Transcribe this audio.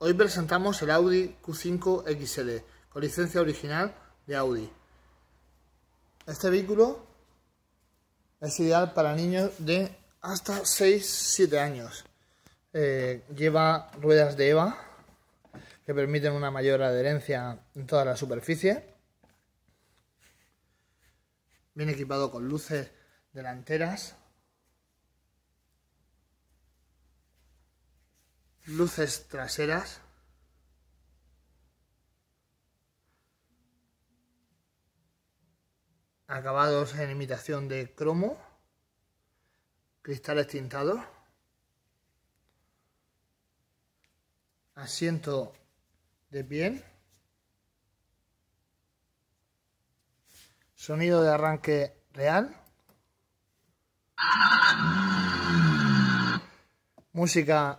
Hoy presentamos el Audi Q5 XL con licencia original de Audi. Este vehículo es ideal para niños de hasta 6-7 años. Eh, lleva ruedas de EVA que permiten una mayor adherencia en toda la superficie. Viene equipado con luces delanteras luces traseras. Acabados en imitación de cromo. Cristales tintados. Asiento de piel. Sonido de arranque real. Música